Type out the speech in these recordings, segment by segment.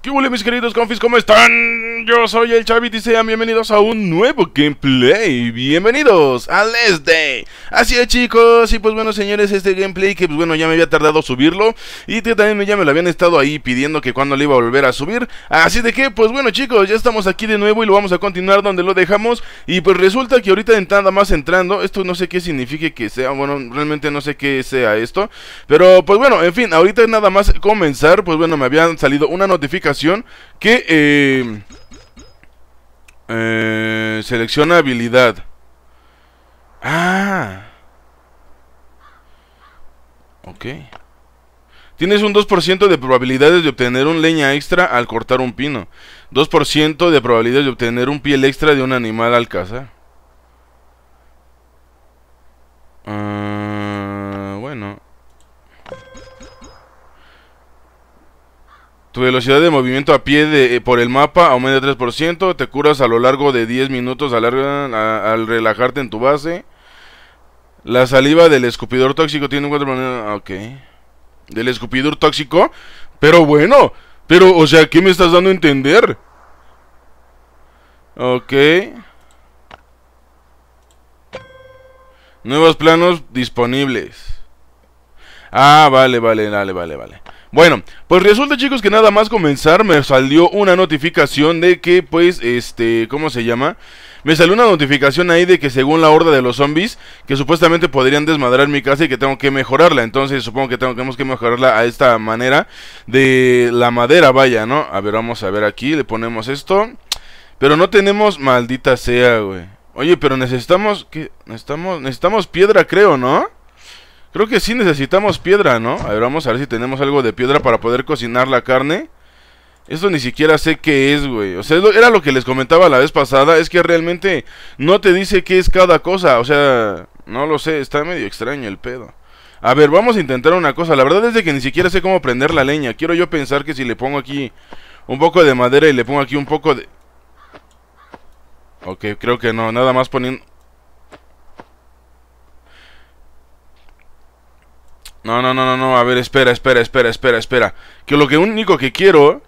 ¿Qué huele mis queridos confis? ¿Cómo están? Yo soy el Chavit y sean bienvenidos a un nuevo gameplay Bienvenidos a este Así es chicos, y pues bueno señores, este gameplay que pues bueno ya me había tardado subirlo Y también ya me lo habían estado ahí pidiendo que cuando lo iba a volver a subir Así de que pues bueno chicos, ya estamos aquí de nuevo y lo vamos a continuar donde lo dejamos Y pues resulta que ahorita nada más entrando, esto no sé qué signifique que sea, bueno realmente no sé qué sea esto Pero pues bueno, en fin, ahorita nada más comenzar, pues bueno me habían salido una notificación que eh, eh, selecciona habilidad. Ah. Ok. Tienes un 2% de probabilidades de obtener un leña extra al cortar un pino. 2% de probabilidades de obtener un piel extra de un animal al cazar. Ah. Tu velocidad de movimiento a pie eh, por el mapa aumenta 3%. Te curas a lo largo de 10 minutos al, al relajarte en tu base. La saliva del escupidor tóxico tiene un 4%. Ah, ok. Del escupidor tóxico. Pero bueno. Pero, o sea, ¿qué me estás dando a entender? Ok. Nuevos planos disponibles. Ah, vale, vale, vale, vale, vale. Bueno, pues resulta chicos que nada más comenzar me salió una notificación de que pues este, ¿cómo se llama? Me salió una notificación ahí de que según la horda de los zombies, que supuestamente podrían desmadrar mi casa y que tengo que mejorarla. Entonces supongo que tenemos que mejorarla a esta manera de la madera, vaya, ¿no? A ver, vamos a ver aquí, le ponemos esto. Pero no tenemos, maldita sea, güey. Oye, pero necesitamos, ¿qué? Necesitamos, necesitamos piedra, creo, ¿no? Creo que sí necesitamos piedra, ¿no? A ver, vamos a ver si tenemos algo de piedra para poder cocinar la carne. Esto ni siquiera sé qué es, güey. O sea, era lo que les comentaba la vez pasada. Es que realmente no te dice qué es cada cosa. O sea, no lo sé. Está medio extraño el pedo. A ver, vamos a intentar una cosa. La verdad es que ni siquiera sé cómo prender la leña. Quiero yo pensar que si le pongo aquí un poco de madera y le pongo aquí un poco de... Ok, creo que no. Nada más poniendo... No, no, no, no, no. A ver, espera, espera, espera, espera, espera. Que lo que único que quiero...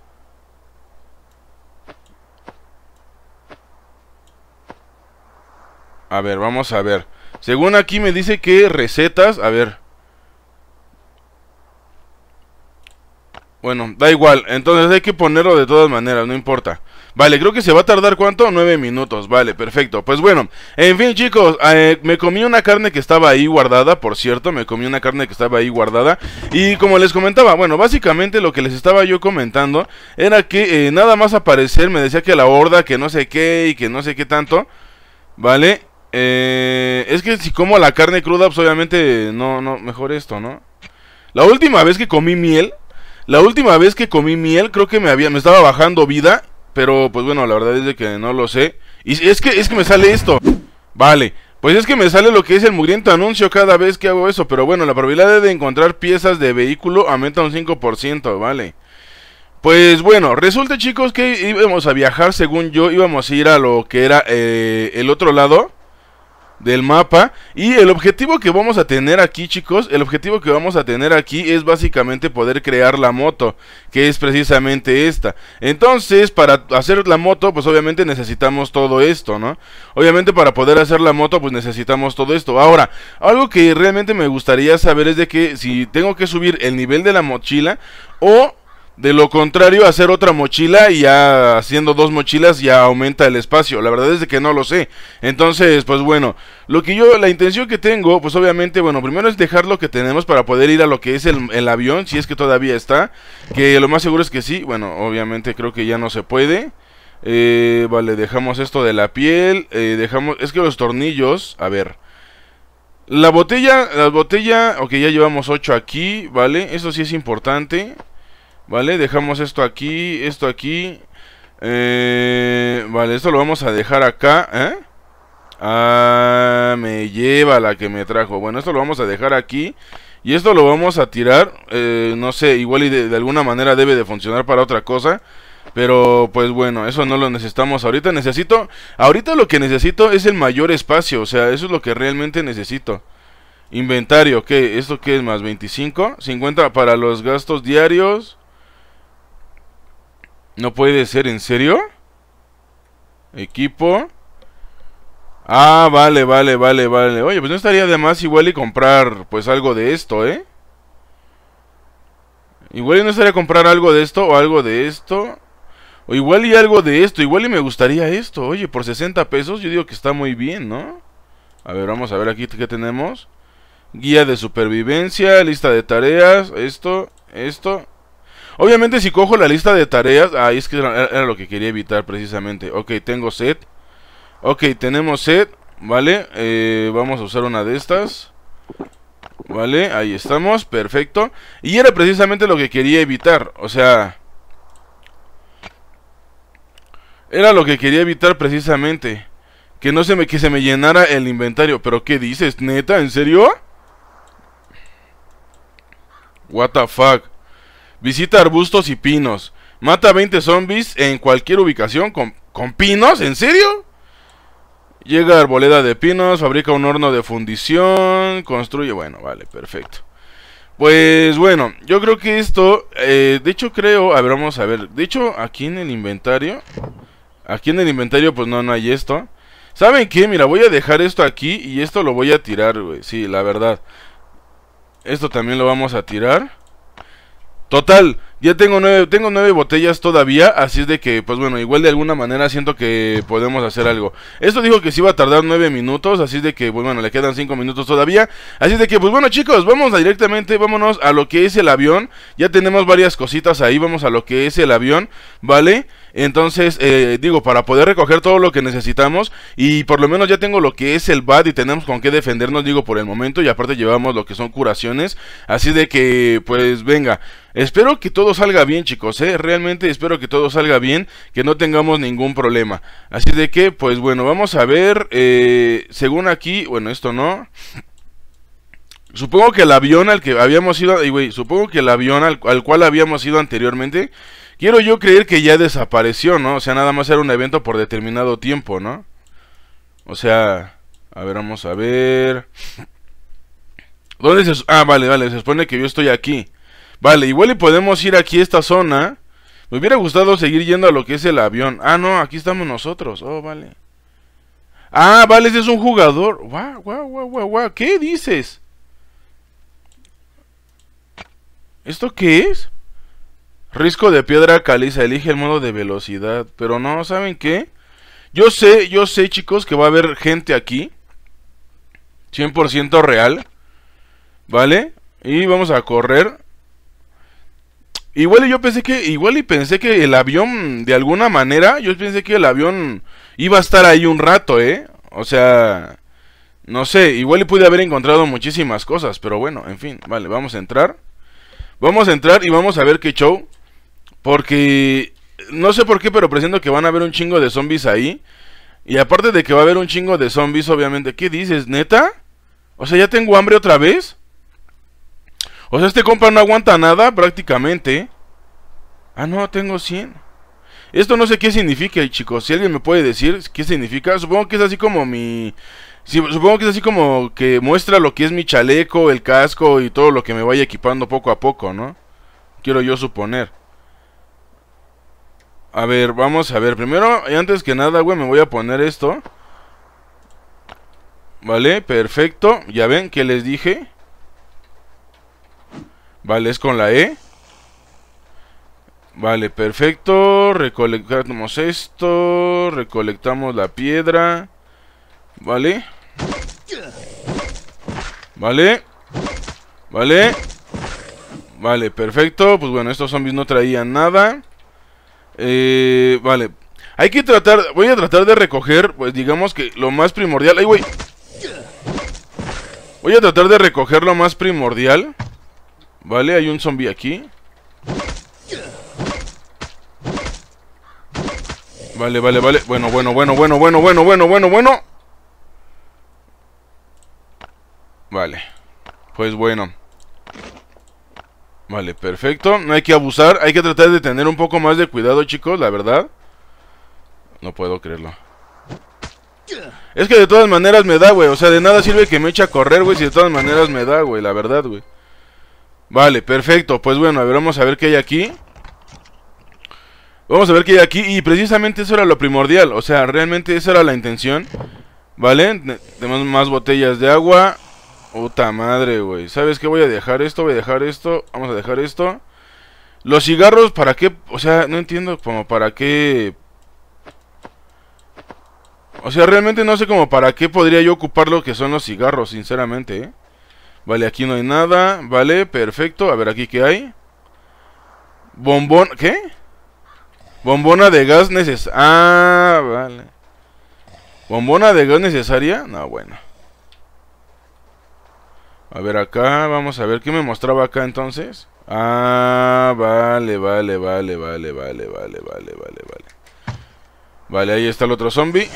A ver, vamos a ver. Según aquí me dice que recetas... A ver. Bueno, da igual. Entonces hay que ponerlo de todas maneras, no importa. Vale, creo que se va a tardar cuánto? nueve minutos, vale, perfecto. Pues bueno, en fin chicos, eh, me comí una carne que estaba ahí guardada, por cierto, me comí una carne que estaba ahí guardada. Y como les comentaba, bueno, básicamente lo que les estaba yo comentando era que eh, nada más aparecer me decía que la horda, que no sé qué y que no sé qué tanto, ¿vale? Eh, es que si como la carne cruda, pues, obviamente no, no, mejor esto, ¿no? La última vez que comí miel, la última vez que comí miel, creo que me había, me estaba bajando vida pero pues bueno, la verdad es que no lo sé. Y es que, es que me sale esto. Vale, pues es que me sale lo que es el mugriento anuncio cada vez que hago eso. Pero bueno, la probabilidad de encontrar piezas de vehículo aumenta un 5%, vale. Pues bueno, resulta chicos que íbamos a viajar, según yo, íbamos a ir a lo que era eh, el otro lado del mapa. Y el objetivo que vamos a tener aquí, chicos, el objetivo que vamos a tener aquí es básicamente poder crear la moto, que es precisamente esta. Entonces, para hacer la moto, pues obviamente necesitamos todo esto, ¿no? Obviamente para poder hacer la moto, pues necesitamos todo esto. Ahora, algo que realmente me gustaría saber es de que si tengo que subir el nivel de la mochila o de lo contrario, hacer otra mochila y ya haciendo dos mochilas ya aumenta el espacio. La verdad es de que no lo sé. Entonces, pues bueno, lo que yo, la intención que tengo, pues obviamente, bueno, primero es dejar lo que tenemos para poder ir a lo que es el, avión, si es que todavía está. Que lo más seguro es que sí. Bueno, obviamente creo que ya no se puede. Eh, vale, dejamos esto de la piel. Eh, dejamos, es que los tornillos, a ver. La botella, la botella, ok, ya llevamos 8 aquí, ¿vale? Eso sí es importante. Vale, dejamos esto aquí, esto aquí. Eh, vale, esto lo vamos a dejar acá, ¿eh? Ah, me lleva la que me trajo. Bueno, esto lo vamos a dejar aquí. Y esto lo vamos a tirar. Eh, no sé, igual y de, de alguna manera debe de funcionar para otra cosa. Pero pues bueno, eso no lo necesitamos ahorita. Necesito, ahorita lo que necesito es el mayor espacio. O sea, eso es lo que realmente necesito. Inventario, ¿qué? ¿Esto qué es más? ¿25? 50 para los gastos diarios. No puede ser, ¿en serio? Equipo. Ah, vale, vale, vale, vale. Oye, pues no estaría de más igual y comprar pues algo de esto, ¿eh? Igual y no estaría comprar algo de esto o algo de esto. O igual y algo de esto. Igual y me gustaría esto. Oye, por 60 pesos yo digo que está muy bien, ¿no? A ver, vamos a ver aquí qué tenemos. Guía de supervivencia, lista de tareas, esto, esto Obviamente si cojo la lista de tareas, ahí es que era, lo que quería evitar precisamente. Ok, tengo set. Ok, tenemos set, ¿vale? Eh, vamos a usar una de estas. Vale, ahí estamos, perfecto. Y era precisamente lo que quería evitar, o sea... Era lo que quería evitar precisamente. Que no se me, se me llenara el inventario. ¿Pero qué dices? ¿Neta? ¿En serio? What the fuck? Visita arbustos y pinos. Mata 20 zombies en cualquier ubicación con, con pinos, ¿en serio? Llega a arboleda de pinos, fabrica un horno de fundición, construye, bueno, vale, perfecto. Pues bueno, yo creo que esto, eh, de hecho creo, a ver, vamos a ver, de hecho aquí en el inventario, aquí en el inventario pues no, no hay esto. ¿Saben qué? Mira, voy a dejar esto aquí y esto lo voy a tirar, güey, sí, la verdad. Esto también lo vamos a tirar. Total, ya tengo nueve, tengo nueve botellas todavía, así es de que, pues bueno, igual de alguna manera siento que podemos hacer algo. Esto dijo que si iba a tardar nueve minutos, así es de que, pues bueno, le quedan cinco minutos todavía. Así es de que, pues bueno, chicos, vamos directamente, vámonos a lo que es el avión. Ya tenemos varias cositas ahí, vamos a lo que es el avión, ¿vale? Entonces, eh, digo, para poder recoger todo lo que necesitamos y por lo menos ya tengo lo que es el BAD y tenemos con qué defendernos, digo, por el momento y aparte llevamos lo que son curaciones. Así de que, pues venga, Espero que todo salga bien, chicos, ¿eh? Realmente espero que todo salga bien, que no tengamos ningún problema. Así de que, pues bueno, vamos a ver, eh, según aquí, bueno, esto no. Supongo que el avión al que habíamos ido, supongo que el avión al, cual habíamos ido anteriormente, quiero yo creer que ya desapareció, ¿no? O sea, nada más era un evento por determinado tiempo, ¿no? O sea, a ver, vamos a ver. ¿Dónde se... Ah, vale, vale, se supone que yo estoy aquí. Vale, igual y podemos ir aquí a esta zona. Me hubiera gustado seguir yendo a lo que es el avión. Ah, no, aquí estamos nosotros. Oh, vale. Ah, vale, ese es un jugador. Guau, guau, guau, guau, guau. ¿Qué dices? ¿Esto qué es? Risco de piedra caliza. Elige el modo de velocidad. Pero no, ¿saben qué? Yo sé, yo sé, chicos, que va a haber gente aquí. 100% real. ¿Vale? Y vamos a correr. Igual y yo pensé que, igual y pensé que el avión, de alguna manera, yo pensé que el avión iba a estar ahí un rato, ¿eh? O sea, no sé, igual y pude haber encontrado muchísimas cosas, pero bueno, en fin, vale, vamos a entrar. Vamos a entrar y vamos a ver qué show. Porque, no sé por qué, pero presiento que van a haber un chingo de zombies ahí. Y aparte de que va a haber un chingo de zombies, obviamente, ¿qué dices, neta? O sea, ya tengo hambre otra vez. O sea, este compa no aguanta nada prácticamente. Ah, no, tengo 100. Esto no sé qué significa, chicos. Si alguien me puede decir qué significa, supongo que es así como mi... supongo que es así como que muestra lo que es mi chaleco, el casco y todo lo que me vaya equipando poco a poco, ¿no? Quiero yo suponer. A ver, vamos a ver. Primero, antes que nada, güey, me voy a poner esto. Vale, perfecto. Ya ven que les dije. Vale, es con la E. Vale, perfecto. Recolectamos esto. Recolectamos la piedra. Vale. Vale. Vale. Vale, perfecto. Pues bueno, estos zombies no traían nada. Eh, vale. Hay que tratar... Voy a tratar de recoger, pues digamos que lo más primordial... ¡Ay, güey! Voy a tratar de recoger lo más primordial. Vale, hay un zombie aquí Vale, vale, vale Bueno, bueno, bueno, bueno, bueno, bueno, bueno, bueno, bueno Vale Pues bueno Vale, perfecto No hay que abusar Hay que tratar de tener un poco más de cuidado, chicos La verdad No puedo creerlo Es que de todas maneras me da, güey O sea, de nada sirve que me eche a correr, güey Si de todas maneras me da, güey La verdad, güey Vale, perfecto. Pues bueno, a ver, vamos a ver qué hay aquí. Vamos a ver qué hay aquí. Y precisamente eso era lo primordial. O sea, realmente esa era la intención. ¿Vale? Tenemos más botellas de agua. Puta madre, güey. ¿Sabes qué? Voy a dejar esto, voy a dejar esto. Vamos a dejar esto. Los cigarros, ¿para qué? O sea, no entiendo como para qué... O sea, realmente no sé como para qué podría yo ocupar lo que son los cigarros, sinceramente, ¿eh? Vale, aquí no hay nada. Vale, perfecto. A ver, aquí qué hay. Bombón. ¿Qué? Bombona de gas necesaria. Ah, vale. Bombona de gas necesaria. No, bueno. A ver, acá. Vamos a ver qué me mostraba acá entonces. Ah, vale, vale, vale, vale, vale, vale, vale, vale, vale. Vale, ahí está el otro zombie.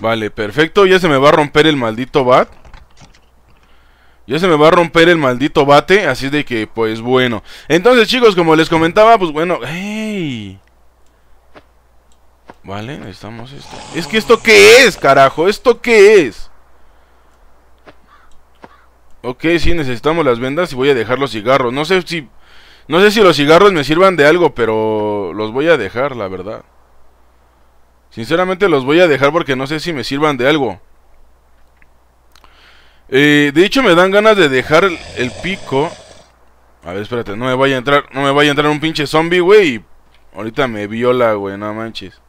Vale, perfecto. Ya se me va a romper el maldito bat. Ya se me va a romper el maldito bate, así de que, pues bueno. Entonces, chicos, como les comentaba, pues bueno, ¡Ey! Vale, necesitamos esto. Es que esto qué es, carajo, esto qué es. Ok, sí, necesitamos las vendas y voy a dejar los cigarros. No sé si. No sé si los cigarros me sirvan de algo, pero los voy a dejar, la verdad. Sinceramente los voy a dejar porque no sé si me sirvan de algo. Eh, de hecho me dan ganas de dejar el pico. A ver, espérate, no me vaya a entrar, no me vaya a entrar un pinche zombie, güey. Ahorita me viola, güey, no manches.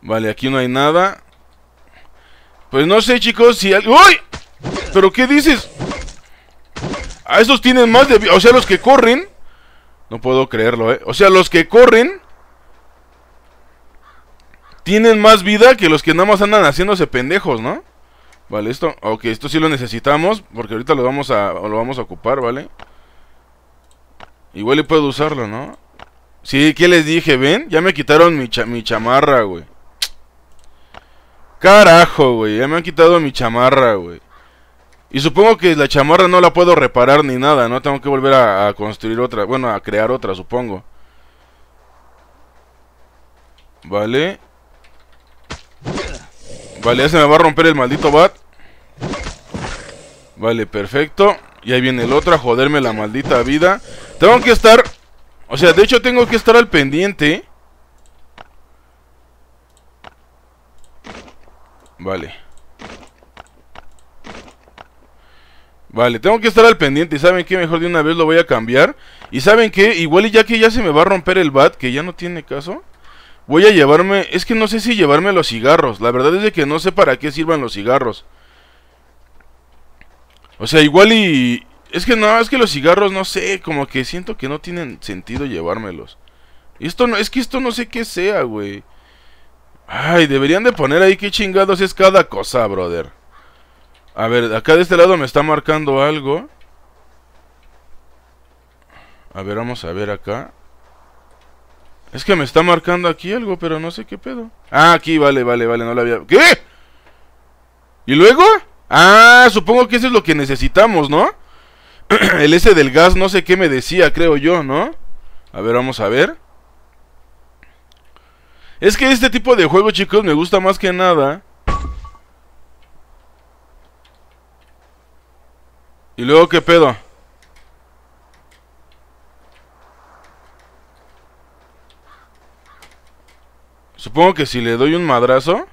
Vale, aquí no hay nada. Pues no sé, chicos, si algo... ¡Uy! ¿Pero qué dices? A esos tienen más de... O sea, los que corren... No puedo creerlo, eh. O sea, los que corren tienen más vida que los que nada más andan haciéndose pendejos, ¿no? Vale, esto, ok, esto sí lo necesitamos Porque ahorita lo vamos a, lo vamos a ocupar, ¿vale? Igual y puedo usarlo, ¿no? Sí, ¿qué les dije? ¿Ven? Ya me quitaron mi, chamarra, güey Carajo, güey, ya me han quitado mi chamarra, güey Y supongo que la chamarra no la puedo reparar ni nada, ¿no? Tengo que volver a, a construir otra, bueno, a crear otra, supongo Vale Vale, ya se me va a romper el maldito bat. Vale, perfecto. Y ahí viene el otro a joderme la maldita vida. Tengo que estar... O sea, de hecho tengo que estar al pendiente. Vale. Vale, tengo que estar al pendiente. ¿Y saben qué? Mejor de una vez lo voy a cambiar. ¿Y saben que Igual y ya que ya se me va a romper el bat, que ya no tiene caso... Voy a llevarme, es que no sé si llevarme los cigarros. La verdad es que no sé para qué sirvan los cigarros. O sea, igual y... Es que no, es que los cigarros, no sé, como que siento que no tienen sentido llevármelos. Esto no, es que esto no sé qué sea, güey. Ay, deberían de poner ahí qué chingados es cada cosa, brother. A ver, acá de este lado me está marcando algo. A ver, vamos a ver acá. Es que me está marcando aquí algo, pero no sé qué pedo. Ah, aquí, vale, vale, vale, no la había... ¿Qué? ¿Y luego? Ah, supongo que eso es lo que necesitamos, ¿no? El ese del gas, no sé qué me decía, creo yo, ¿no? A ver, vamos a ver. Es que este tipo de juego, chicos, me gusta más que nada. ¿Y luego qué pedo? Supongo que si le doy un madrazo...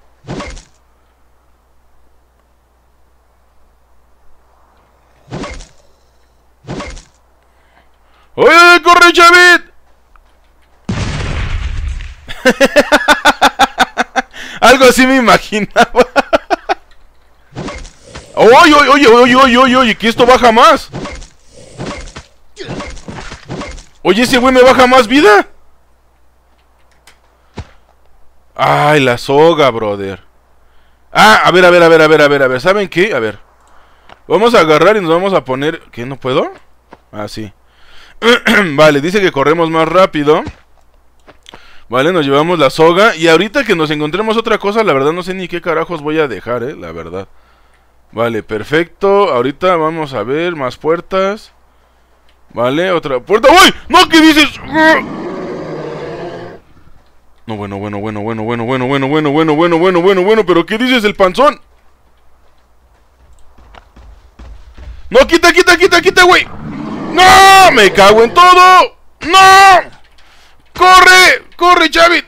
¡Oye, corre, Chavit! Algo así me imaginaba. ¡Oye, oye, oye, oye, oye, oye! ¡Que esto baja más! Oye, ese güey me baja más vida. Ay, la soga, brother. Ah, a ver, a ver, a ver, a ver, a ver, a ver. ¿Saben qué? A ver. Vamos a agarrar y nos vamos a poner... ¿Qué? ¿No puedo? Ah, sí. vale, dice que corremos más rápido. Vale, nos llevamos la soga. Y ahorita que nos encontremos otra cosa, la verdad no sé ni qué carajos voy a dejar, eh. La verdad. Vale, perfecto. Ahorita vamos a ver más puertas. Vale, otra puerta. ¡Uy! ¡No, qué dices! No, bueno, bueno, bueno, bueno, bueno, bueno, bueno, bueno, bueno, bueno, bueno, bueno, bueno, pero ¿qué dices el panzón? No, quita, quita, quita, quita, güey. No, me cago en todo. No. Corre, corre, Chavit.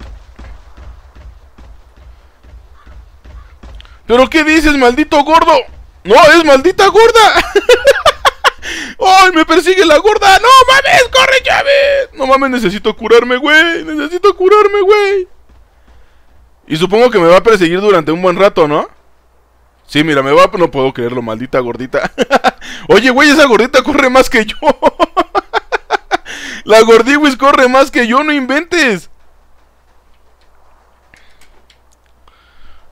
¿Pero qué dices, maldito gordo? No, es maldita gorda. ¡Ay, me persigue la gorda! ¡No mames! ¡Corre, Chávez! No mames, necesito curarme, güey. Necesito curarme, güey. Y supongo que me va a perseguir durante un buen rato, ¿no? Sí, mira, me va. No puedo creerlo, maldita gordita. Oye, güey, esa gordita corre más que yo. la gordiwis corre más que yo, no inventes.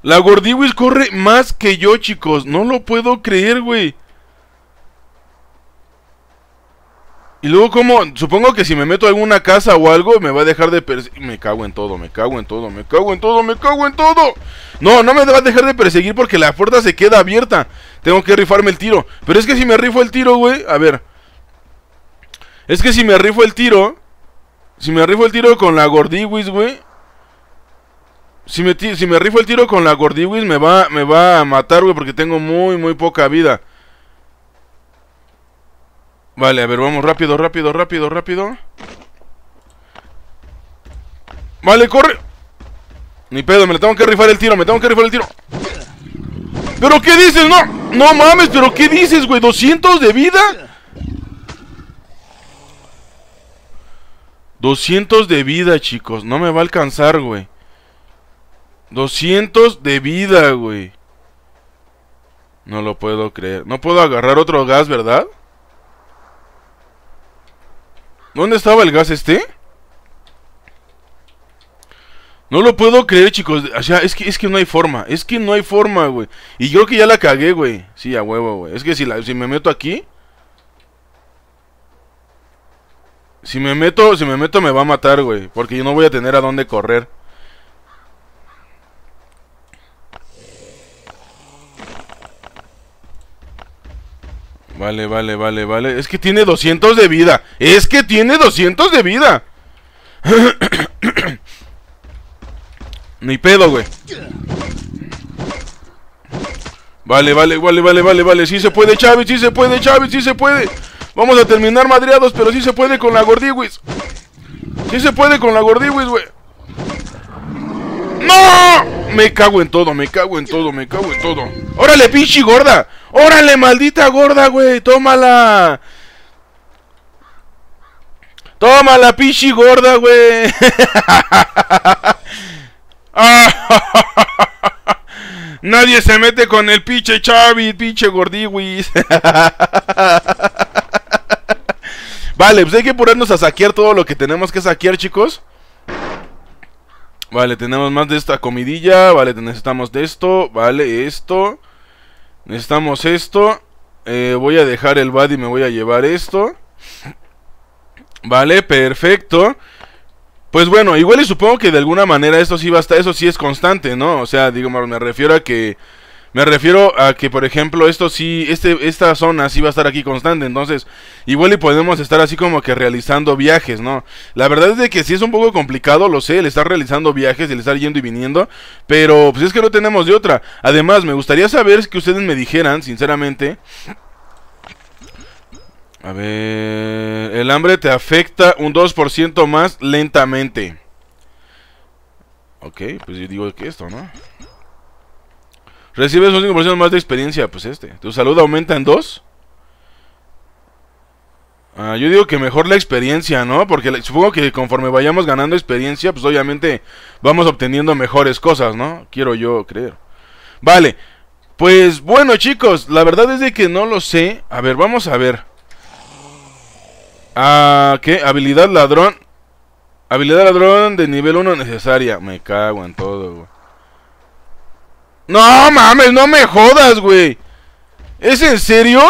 La gordiwis corre más que yo, chicos. No lo puedo creer, güey. Y luego como, supongo que si me meto en alguna casa o algo, me va a dejar de perseguir. Me cago en todo, me cago en todo, me cago en todo, me cago en todo. No, no me va a dejar de perseguir porque la puerta se queda abierta. Tengo que rifarme el tiro. Pero es que si me rifo el tiro, güey. A ver. Es que si me rifo el tiro. Si me rifo el tiro con la Gordiwis, güey. Si me, si me rifo el tiro con la Gordiwis, me va, me va a matar, güey, porque tengo muy, muy poca vida. Vale, a ver, vamos rápido, rápido, rápido, rápido Vale, corre Ni pedo, me tengo que rifar el tiro, me tengo que rifar el tiro ¿Pero qué dices? No, no mames, ¿pero qué dices, güey? ¿200 de vida? 200 de vida, chicos No me va a alcanzar, güey 200 de vida, güey No lo puedo creer No puedo agarrar otro gas, ¿verdad? ¿Dónde estaba el gas este? No lo puedo creer, chicos. O sea, es que, es que no hay forma. Es que no hay forma, güey. Y yo que ya la cagué, güey. Sí, a huevo, güey. Es que si, la, si me meto aquí... Si me meto, si me meto me va a matar, güey. Porque yo no voy a tener a dónde correr. Vale, vale, vale, vale. Es que tiene 200 de vida. Es que tiene 200 de vida. Ni pedo, güey. Vale, vale, vale, vale, vale, vale. Sí se puede, Chávez, sí se puede, Chávez, sí se puede. Vamos a terminar madreados, pero sí se puede con la gordiwis. Sí se puede con la gordiwis, güey. ¡No! Me cago en todo, me cago en todo, me cago en todo. ¡Órale, pinche gorda! ¡Órale, maldita gorda, güey! ¡Tómala! ¡Tómala, pinche gorda, güey! Nadie se mete con el pinche Chavi, pinche gordiwis. vale, pues hay que ponernos a saquear todo lo que tenemos que saquear, chicos. Vale, tenemos más de esta comidilla. Vale, necesitamos de esto. Vale, esto. Necesitamos esto. Eh, voy a dejar el bad y me voy a llevar esto. Vale, perfecto. Pues bueno, igual y supongo que de alguna manera esto sí va a eso sí es constante, ¿no? O sea, digo, me refiero a que me refiero a que, por ejemplo, esto sí, este, esta zona sí va a estar aquí constante. Entonces, igual y podemos estar así como que realizando viajes, ¿no? La verdad es de que sí es un poco complicado, lo sé, el estar realizando viajes, el estar yendo y viniendo. Pero, pues es que no tenemos de otra. Además, me gustaría saber que ustedes me dijeran, sinceramente. A ver, el hambre te afecta un 2% más lentamente. Ok, pues yo digo que esto, ¿no? Recibes un 5% más de experiencia, pues este. Tu salud aumenta en 2. Ah, yo digo que mejor la experiencia, ¿no? Porque supongo que conforme vayamos ganando experiencia, pues obviamente vamos obteniendo mejores cosas, ¿no? Quiero yo creer. Vale. Pues bueno, chicos, la verdad es de que no lo sé. A ver, vamos a ver. Ah, ¿qué? Habilidad ladrón. Habilidad ladrón de nivel 1 necesaria. Me cago en todo, güey. No mames, no me jodas, güey. ¿Es en serio?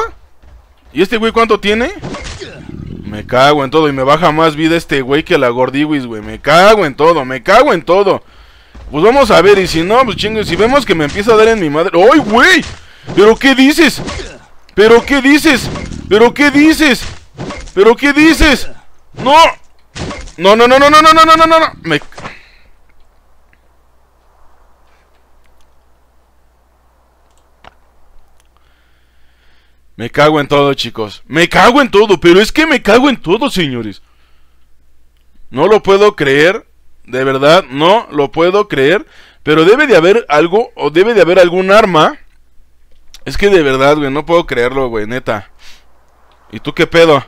¿Y este güey cuánto tiene? Me cago en todo y me baja más vida este güey que la gordiwis, güey. Me cago en todo, me cago en todo. Pues vamos a ver, y si no, pues chingo, si vemos que me empieza a dar en mi madre. ¡Ay, güey! ¿Pero qué dices? ¿Pero qué dices? ¿Pero qué dices? ¿Pero qué dices? ¡No! No, no, no, no, no, no, no, no, no, no. Me... Me cago en todo, chicos. Me cago en todo, pero es que me cago en todo, señores. No lo puedo creer, de verdad, no lo puedo creer. Pero debe de haber algo, o debe de haber algún arma. Es que de verdad, güey, no puedo creerlo, güey, neta. ¿Y tú qué pedo?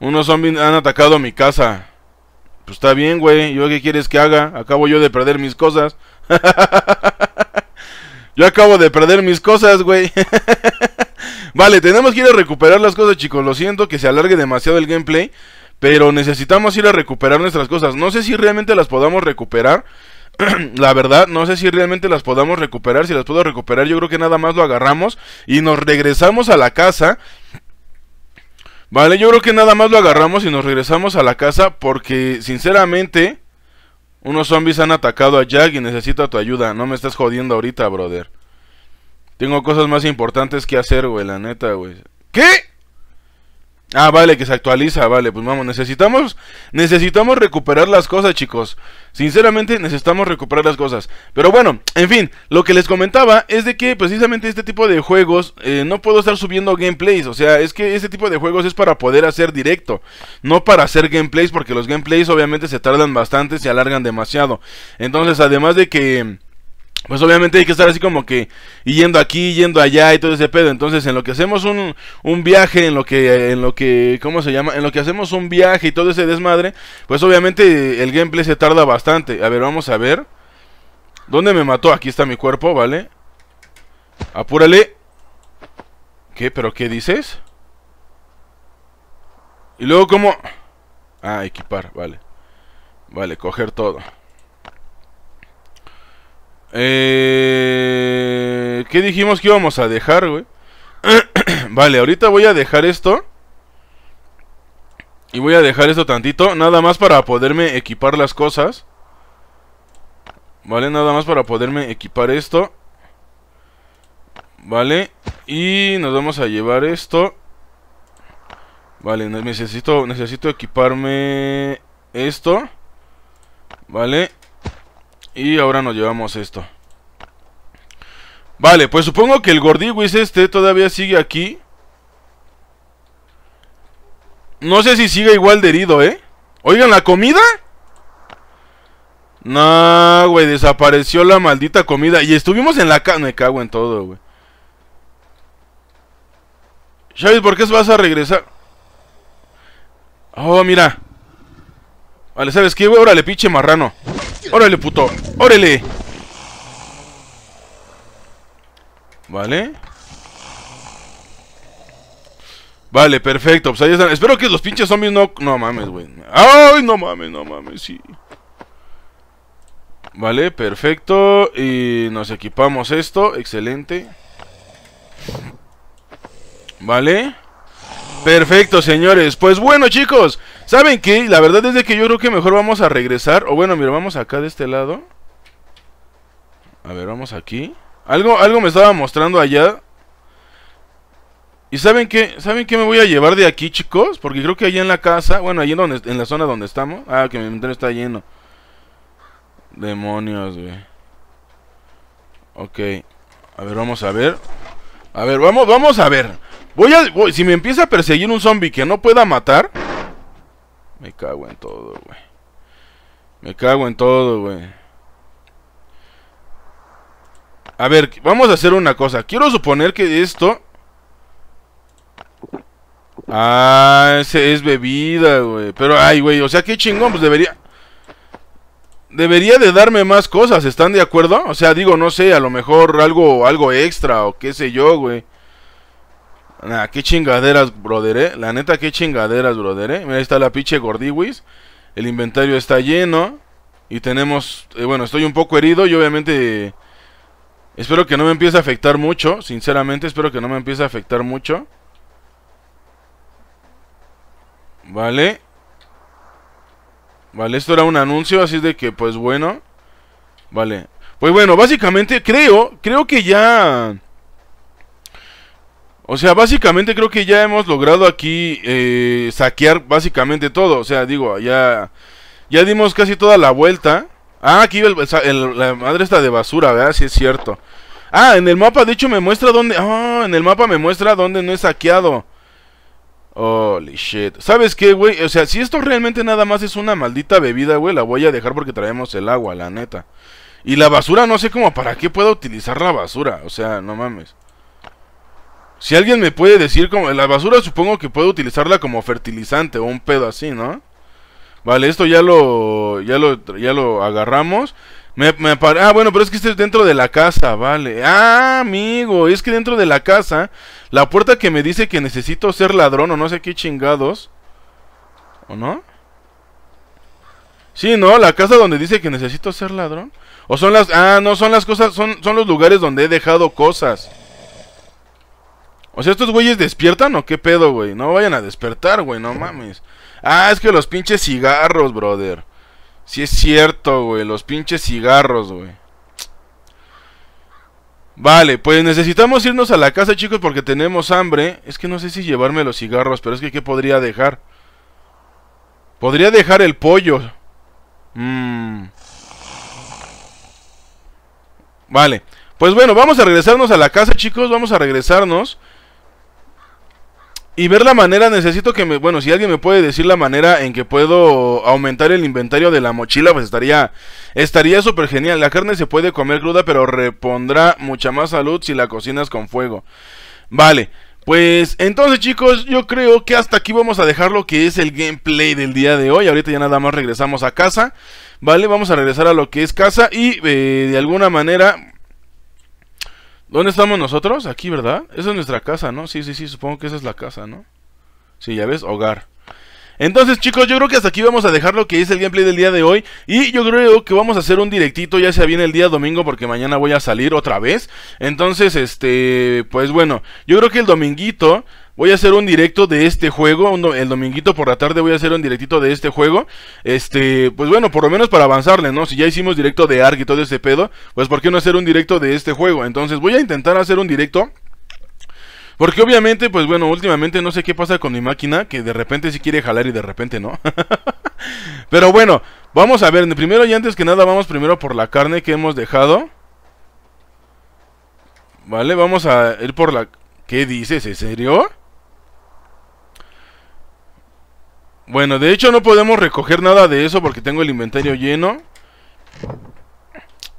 Unos zombies han atacado mi casa. Pues está bien, güey. ¿Yo qué quieres que haga? Acabo yo de perder mis cosas. Yo acabo de perder mis cosas, güey. vale, tenemos que ir a recuperar las cosas, chicos. Lo siento que se alargue demasiado el gameplay. Pero necesitamos ir a recuperar nuestras cosas. No sé si realmente las podamos recuperar. la verdad, no sé si realmente las podamos recuperar. Si las puedo recuperar, yo creo que nada más lo agarramos. Y nos regresamos a la casa. Vale, yo creo que nada más lo agarramos y nos regresamos a la casa. Porque, sinceramente... Unos zombies han atacado a Jack y necesito tu ayuda. No me estás jodiendo ahorita, brother. Tengo cosas más importantes que hacer, güey, la neta, güey. ¿Qué? Ah, vale, que se actualiza, vale, pues vamos, necesitamos, necesitamos recuperar las cosas, chicos. Sinceramente, necesitamos recuperar las cosas. Pero bueno, en fin, lo que les comentaba es de que precisamente este tipo de juegos eh, no puedo estar subiendo gameplays. O sea, es que este tipo de juegos es para poder hacer directo, no para hacer gameplays, porque los gameplays obviamente se tardan bastante, se alargan demasiado. Entonces, además de que pues obviamente hay que estar así como que yendo aquí, yendo allá y todo ese pedo. Entonces, en lo que hacemos un, un viaje, en lo que, en lo que, ¿cómo se llama? En lo que hacemos un viaje y todo ese desmadre, pues obviamente el gameplay se tarda bastante. A ver, vamos a ver. ¿Dónde me mató? Aquí está mi cuerpo, ¿vale? Apúrale. ¿Qué? ¿Pero qué dices? Y luego, ¿cómo? Ah, equipar, vale. Vale, coger todo. Eh, ¿Qué dijimos que íbamos a dejar, güey? vale, ahorita voy a dejar esto. Y voy a dejar esto tantito, nada más para poderme equipar las cosas. Vale, nada más para poderme equipar esto. Vale, y nos vamos a llevar esto. Vale, necesito, necesito equiparme esto. Vale, y ahora nos llevamos esto. Vale, pues supongo que el Gordiwis este todavía sigue aquí. No sé si sigue igual de herido, ¿eh? Oigan, ¿la comida? No, güey, desapareció la maldita comida. Y estuvimos en la casa. Me cago en todo, güey. Xavi, ¿por qué vas a regresar? Oh, mira. Vale, ¿sabes qué, Órale, pinche marrano. Órale, puto. Órale. Vale. Vale, perfecto. Pues ahí están. Espero que los pinches zombies no... No mames, güey. Ay, no mames, no mames, sí. Vale, perfecto. Y nos equipamos esto. Excelente. Vale. Perfecto, señores. Pues bueno, chicos. ¿Saben qué? La verdad es que yo creo que mejor vamos a regresar. O bueno, mira, vamos acá de este lado. A ver, vamos aquí. Algo, algo me estaba mostrando allá. ¿Y saben qué? ¿Saben qué me voy a llevar de aquí, chicos? Porque creo que allá en la casa... Bueno, allí en, donde, en la zona donde estamos... Ah, que mi inventario está lleno. Demonios, güey. Ok. A ver, vamos a ver. A ver, vamos, vamos a ver. Voy a... si me empieza a perseguir un zombie que no pueda matar... Me cago en todo, güey. Me cago en todo, güey. A ver, vamos a hacer una cosa. Quiero suponer que esto... Ah, ese es bebida, güey. Pero, ay, güey, o sea, qué chingón, pues debería... Debería de darme más cosas, ¿están de acuerdo? O sea, digo, no sé, a lo mejor algo, algo extra o qué sé yo, güey. ¡Nada! qué chingaderas, brother, eh. La neta, qué chingaderas, brother, eh. Mira, ahí está la pinche gordiwis. El inventario está lleno. Y tenemos... Eh, bueno, estoy un poco herido y obviamente... espero que no me empiece a afectar mucho. Sinceramente, espero que no me empiece a afectar mucho. Vale. Vale, esto era un anuncio, así de que, pues bueno. Vale. Pues bueno, básicamente creo, creo que ya... O sea, básicamente creo que ya hemos logrado aquí eh, saquear básicamente todo. O sea, digo, ya, ya dimos casi toda la vuelta. Ah, aquí la madre está de basura, ¿verdad? Sí, es cierto. Ah, en el mapa, de hecho, me muestra dónde... Ah, en el mapa me muestra dónde no he saqueado. Holy shit. ¿Sabes qué, güey? O sea, si esto realmente nada más es una maldita bebida, güey, la voy a dejar porque traemos el agua, la neta. Y la basura, no sé cómo para qué puedo utilizar la basura. O sea, no mames. Si alguien me puede decir como la basura supongo que puedo utilizarla como fertilizante o un pedo así, ¿no? Vale, esto ya lo ya lo ya lo agarramos. Me, me ah, bueno, pero es que este es dentro de la casa, vale. Ah, amigo, es que dentro de la casa, la puerta que me dice que necesito ser ladrón o no sé qué chingados. ¿O no? Sí, ¿no? La casa donde dice que necesito ser ladrón. O son las... Ah, no, son las cosas, son, son los lugares donde he dejado cosas. O sea, ¿estos güeyes despiertan o qué pedo, güey? No vayan a despertar, güey, no mames. Ah, es que los pinches cigarros, brother. Si es cierto, güey, los pinches cigarros, güey. Vale, pues necesitamos irnos a la casa, chicos, porque tenemos hambre. Es que no sé si llevarme los cigarros, pero es que ¿qué podría dejar? Podría dejar el pollo. Mm. Vale. Pues bueno, vamos a regresarnos a la casa, chicos. Vamos a regresarnos. Y ver la manera, necesito que me... Bueno, si alguien me puede decir la manera en que puedo aumentar el inventario de la mochila, pues estaría... Estaría súper genial. La carne se puede comer cruda, pero repondrá mucha más salud si la cocinas con fuego. Vale. Pues entonces chicos, yo creo que hasta aquí vamos a dejar lo que es el gameplay del día de hoy. Ahorita ya nada más regresamos a casa, ¿vale? Vamos a regresar a lo que es casa y eh, de alguna manera ¿Dónde estamos nosotros? Aquí, ¿verdad? Esa es nuestra casa, ¿no? Sí, sí, sí, supongo que esa es la casa, ¿no? Sí, ya ves, hogar. Entonces chicos, yo creo que hasta aquí vamos a dejar lo que es el gameplay del día de hoy Y yo creo que vamos a hacer un directito, ya sea bien el día domingo porque mañana voy a salir otra vez Entonces, este, pues bueno, yo creo que el dominguito Voy a hacer un directo de este juego. el dominguito por la tarde voy a hacer un directito de este juego. Este, pues bueno, por lo menos para avanzarle, ¿no? Si ya hicimos directo de ARG y todo ese pedo, pues ¿por qué no hacer un directo de este juego? Entonces voy a intentar hacer un directo. Porque obviamente, pues bueno, últimamente no sé qué pasa con mi máquina, que de repente sí quiere jalar y de repente no. Pero bueno, vamos a ver, primero y antes que nada vamos primero por la carne que hemos dejado. Vale, vamos a ir por la... ¿Qué dices? ¿En serio? Bueno, de hecho no podemos recoger nada de eso porque tengo el inventario lleno.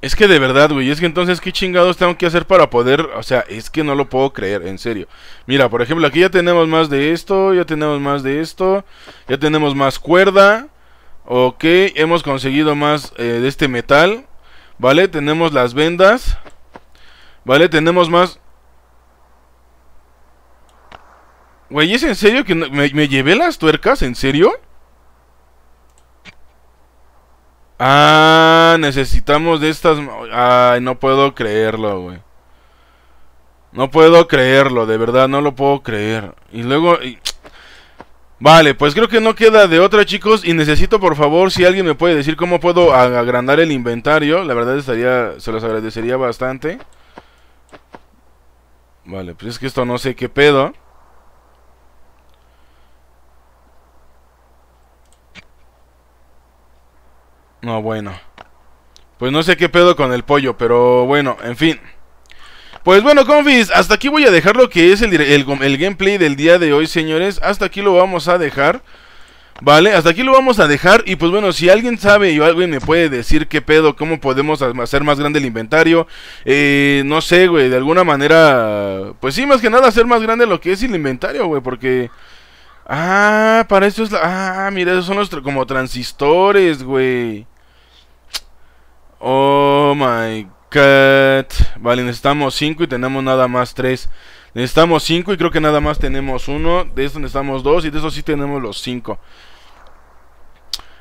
Es que de verdad, güey, es que entonces qué chingados tengo que hacer para poder... O sea, es que no lo puedo creer, en serio. Mira, por ejemplo, aquí ya tenemos más de esto, ya tenemos más de esto, ya tenemos más cuerda. Ok, hemos conseguido más eh, de este metal. Vale, tenemos las vendas. Vale, tenemos más... Güey, ¿es en serio que me, llevé las tuercas? ¿En serio? Ah, necesitamos de estas... Ay, no puedo creerlo, güey. No puedo creerlo, de verdad, no lo puedo creer. Y luego... Vale, pues creo que no queda de otra, chicos. Y necesito, por favor, si alguien me puede decir cómo puedo agrandar el inventario. La verdad estaría... Se los agradecería bastante. Vale, pues es que esto no sé qué pedo. No, bueno. Pues no sé qué pedo con el pollo, pero bueno, en fin. Pues bueno, confis, hasta aquí voy a dejar lo que es el, el, el, gameplay del día de hoy, señores. Hasta aquí lo vamos a dejar. Vale, hasta aquí lo vamos a dejar. Y pues bueno, si alguien sabe y alguien me puede decir qué pedo, cómo podemos hacer más grande el inventario. Eh, no sé, güey, de alguna manera. Pues sí, más que nada hacer más grande lo que es el inventario, güey, porque. Ah, para eso es la... Ah, mira, esos son los como transistores, güey. Oh, my God. Vale, necesitamos 5 y tenemos nada más 3. Necesitamos 5 y creo que nada más tenemos 1. De esto necesitamos 2 y de esos sí tenemos los 5.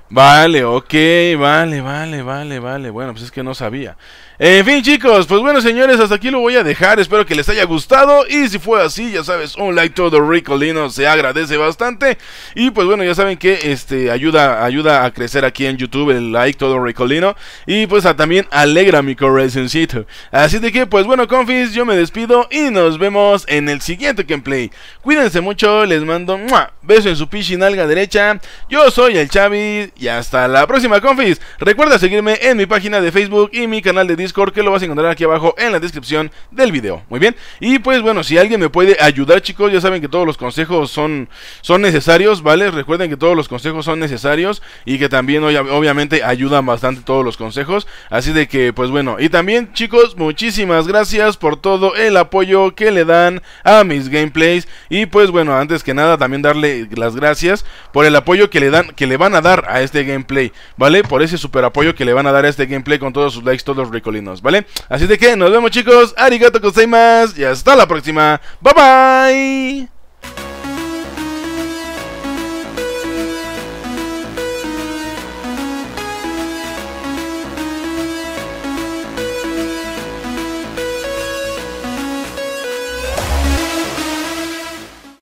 Vale, ok, vale, vale, vale, vale. Bueno, pues es que no sabía. En fin, chicos, pues bueno, señores, hasta aquí lo voy a dejar. Espero que les haya gustado. Y si fue así, ya sabes, un like todo ricolino se agradece bastante. Y pues bueno, ya saben que este ayuda, ayuda a crecer aquí en YouTube el like todo ricolino. Y pues también alegra mi corazoncito. Así de que, pues bueno, confis, yo me despido y nos vemos en el siguiente gameplay. Cuídense mucho, les mando un beso en su pichinalga derecha. Yo soy el Chavis y hasta la próxima, confis. Recuerda seguirme en mi página de Facebook y mi canal de Discord que lo vas a encontrar aquí abajo en la descripción del video. Muy bien. Y pues bueno, si alguien me puede ayudar, chicos, ya saben que todos los consejos son, son necesarios, ¿vale? Recuerden que todos los consejos son necesarios y que también obviamente ayudan bastante todos los consejos. Así de que, pues bueno, y también, chicos, muchísimas gracias por todo el apoyo que le dan a mis gameplays. Y pues bueno, antes que nada, también darle las gracias por el apoyo que le dan, que le van a dar a este gameplay, ¿vale? Por ese super apoyo que le van a dar a este gameplay con todos sus likes, todos los ricolinos, ¿vale? Así de que nos vemos chicos, arigato gozaimasu y hasta la próxima. Bye bye.